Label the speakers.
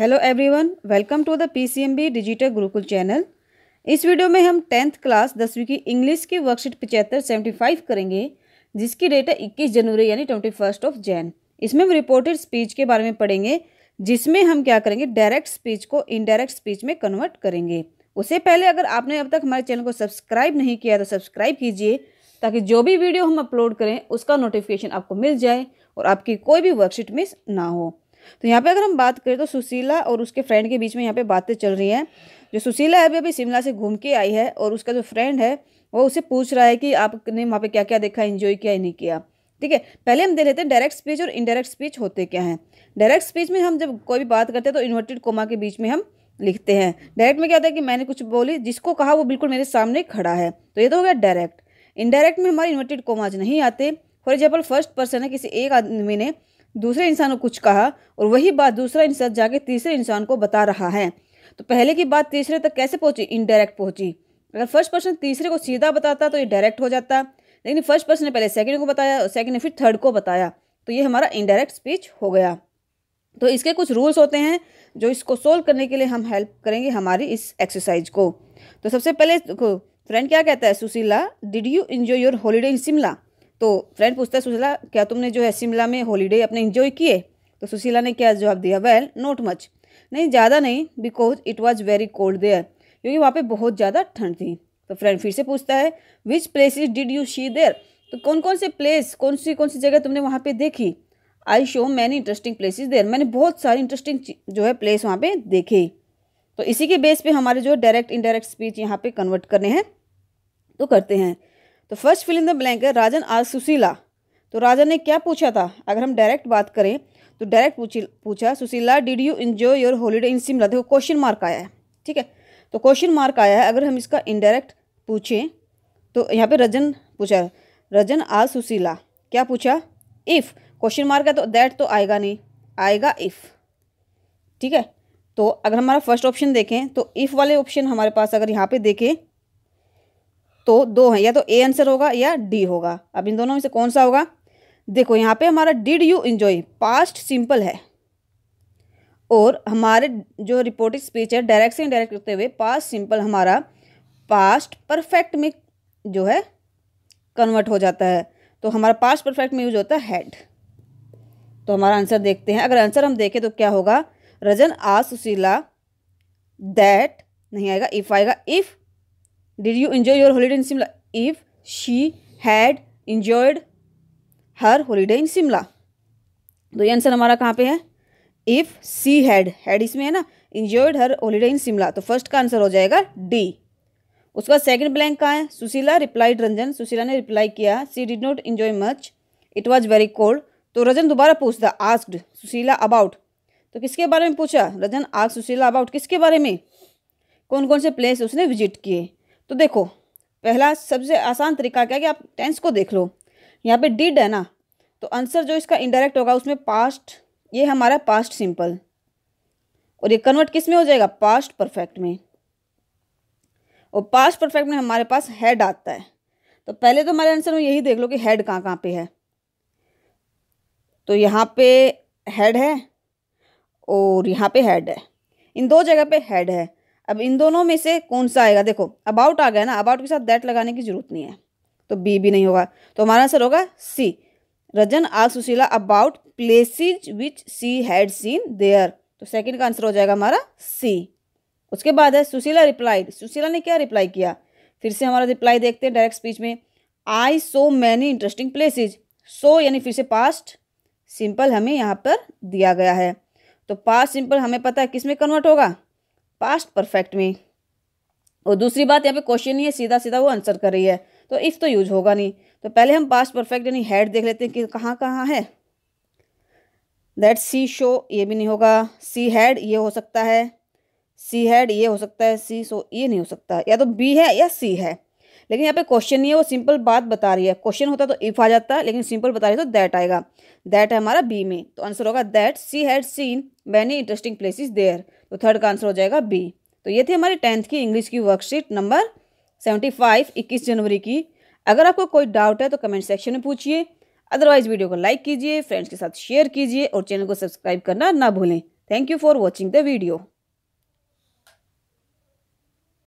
Speaker 1: hello everyone welcome to the PCMB Digital Gurukul channel इस video में हम टेंथ क्लास दसवीं की इंग्लिश की वर्कशीट पचहत्तर सेवेंटी फाइव करेंगे जिसकी डेट है इक्कीस जनवरी यानी ट्वेंटी फर्स्ट ऑफ जैन इसमें हम रिपोर्टेड स्पीच के बारे में पढ़ेंगे जिसमें हम क्या करेंगे डायरेक्ट स्पीच को इनडायरेक्ट स्पीच में कन्वर्ट करेंगे उससे पहले अगर आपने अब तक हमारे चैनल को सब्सक्राइब नहीं किया तो सब्सक्राइब कीजिए ताकि जो भी वीडियो हम अपलोड करें उसका नोटिफिकेशन आपको मिल जाए और आपकी कोई भी वर्कशीट मिस ना हो तो यहाँ पे अगर हम बात करें तो सुशीला और उसके फ्रेंड के बीच में यहाँ पे बातें चल रही हैं जो सुशीला है अभी अभी शिमला से घूम के आई है और उसका जो फ्रेंड है वो उसे पूछ रहा है कि आपने वहाँ पे क्या क्या देखा इन्जॉय किया या नहीं किया ठीक है पहले हम दे लेते हैं डायरेक्ट स्पीच और इनडायरेक्ट स्पीच होते क्या हैं डायरेक्ट स्पीच में हम जब कोई भी बात करते हैं तो इन्वर्टेड कोमा के बीच में हम लिखते हैं डायरेक्ट में क्या होता है कि मैंने कुछ बोली जिसको कहा वो बिल्कुल मेरे सामने खड़ा है तो ये तो हो गया डायरेक्ट इनडायरेक्ट में हमारे इन्वर्टेड कोमाज नहीं आते फॉर एग्जाम्पल फर्स्ट पर्सन है किसी एक आदमी ने दूसरे इंसान को कुछ कहा और वही बात दूसरा इंसान जाके तीसरे इंसान को बता रहा है तो पहले की बात तीसरे तक कैसे पहुंची इनडायरेक्ट पहुंची अगर फर्स्ट पर्सन तीसरे को सीधा बताता तो ये डायरेक्ट हो जाता लेकिन फर्स्ट पर्सन ने पहले सेकंड को बताया और सेकंड ने फिर थर्ड को बताया तो ये हमारा इनडायरेक्ट स्पीच हो गया तो इसके कुछ रूल्स होते हैं जो इसको सोल्व करने के लिए हम हेल्प करेंगे हमारी इस एक्सरसाइज को तो सबसे पहले फ्रेंड क्या कहता है Sushila did you enjoy your holiday in Shimla तो फ्रेंड पूछता है सुशीला क्या तुमने जो है शिमला में हॉलीडे अपने इंजॉय किए तो सुशीला ने क्या जवाब दिया वेल नोट मच नहीं ज़्यादा नहीं because it was very cold there क्योंकि वहाँ पर बहुत ज़्यादा ठंड थी तो फ्रेंड फिर से पूछता है which places did you see there तो कौन कौन से प्लेस कौन सी कौन सी जगह तुमने वहाँ पे देखी I saw many interesting places there मैंने बहुत सारी इंटरेस्टिंग जो है प्लेस वहाँ पे देखे तो इसी के बेस पे हमारे जो डायरेक्ट इनडायरेक्ट स्पीच यहाँ पे कन्वर्ट करने हैं तो करते हैं तो first fill in the blank है राजन आर सुशीला तो राजन ने क्या पूछा था अगर हम डायरेक्ट बात करें तो डायरेक्ट पूछा Sushila did you enjoy your holiday in Shimla देखो क्वेश्चन मार्क आया है ठीक है तो क्वेश्चन मार्क आया है अगर हम इसका इनडायरेक्ट पूछें तो यहाँ पे रजन पूछा रजन आज सुशीला क्या पूछा इफ़ क्वेश्चन मार्क है तो दैट तो आएगा नहीं आएगा इफ़ ठीक है तो अगर हमारा फर्स्ट ऑप्शन देखें तो इफ़ वाले ऑप्शन हमारे पास अगर यहाँ पे देखें तो दो हैं या तो ए आंसर होगा या डी होगा अब इन दोनों में से कौन सा होगा देखो यहाँ पे हमारा did you enjoy past simple है और हमारे जो रिपोर्टिंग स्पीच है डायरेक्ट से इनडायरेक्ट करते हुए पास्ट सिंपल हमारा पास्ट परफेक्ट में जो है कन्वर्ट हो जाता है तो हमारा पास्ट परफेक्ट में यूज होता है हैड तो हमारा आंसर देखते हैं अगर आंसर हम देखें तो क्या होगा रजन आ सुशीला दैट नहीं आएगा इफ आएगा if did you enjoy your holiday in Shimla if she had enjoyed her holiday in Shimla तो ये आंसर हमारा कहाँ पे है इफ़ सी हैड हैड इसमें है ना enjoyed her holiday in Shimla तो फर्स्ट का आंसर हो जाएगा डी उसका सेकंड ब्लैंक कहाँ है सुशीला रिप्लाइड रंजन सुशीला ने रिप्लाई किया she did not enjoy much it was very cold तो रजन दोबारा पूछता आस्क्ड सुशीला अबाउट तो किसके बारे में पूछा रजन आस्क सुशीला अबाउट किसके बारे में कौन कौन से प्लेस उसने विजिट किए तो देखो पहला सबसे आसान तरीका क्या है कि आप टेंस को देख लो यहाँ पे डिड है ना तो आंसर जो इसका इंडायरेक्ट होगा उसमें पास्ट ये हमारा पास्ट सिंपल और ये कन्वर्ट किस में हो जाएगा पास्ट परफेक्ट में और पास्ट परफेक्ट में हमारे पास हेड आता है तो पहले तो हमारे आंसर में यही देख लो कि हेड कहाँ कहाँ पे है तो यहाँ पे हेड है और यहाँ पे हेड है इन दो जगह पे हेड है अब इन दोनों में से कौन सा आएगा देखो अबाउट आ गया ना अबाउट के साथ दैट लगाने की जरूरत नहीं है तो बी भी नहीं होगा तो हमारा आंसर होगा सी रजन आ Sushila about places which she had seen there तो सेकेंड का आंसर हो जाएगा हमारा सी उसके बाद है सुशीला रिप्लाइड सुशीला ने क्या रिप्लाई किया फिर से हमारा रिप्लाई देखते हैं डायरेक्ट स्पीच में I saw many interesting places so यानी फिर से पास्ट सिंपल हमें यहाँ पर दिया गया है तो पास्ट सिंपल हमें पता है किस में कन्वर्ट होगा पास्ट परफेक्ट में और दूसरी बात यहाँ पे क्वेश्चन नहीं है सीधा सीधा वो आंसर कर रही है तो इफ़ तो यूज होगा नहीं तो पहले हम पास्ट परफेक्ट यानी हेड देख लेते हैं कि कहाँ कहाँ है दैट सी शो ये भी नहीं होगा सी हैड ये हो सकता है सी हैड ये हो सकता है सी शो ये नहीं हो सकता या तो बी है या सी है लेकिन यहाँ पे क्वेश्चन नहीं है वो सिंपल बात बता रही है क्वेश्चन होता तो इफ आ जाता है लेकिन सिंपल बता रही है तो दैट आएगा दैट है हमारा बी में तो आंसर होगा that she had seen many interesting places there तो थर्ड का आंसर हो जाएगा बी तो ये थी हमारी टेंथ की इंग्लिश की वर्कशीट नंबर सेवेंटी फाइव इक्कीस जनवरी की अगर आपको कोई डाउट है तो कमेंट सेक्शन में पूछिए अदरवाइज वीडियो को लाइक कीजिए फ्रेंड्स के साथ शेयर कीजिए और चैनल को सब्सक्राइब करना ना भूलें thank you for watching the video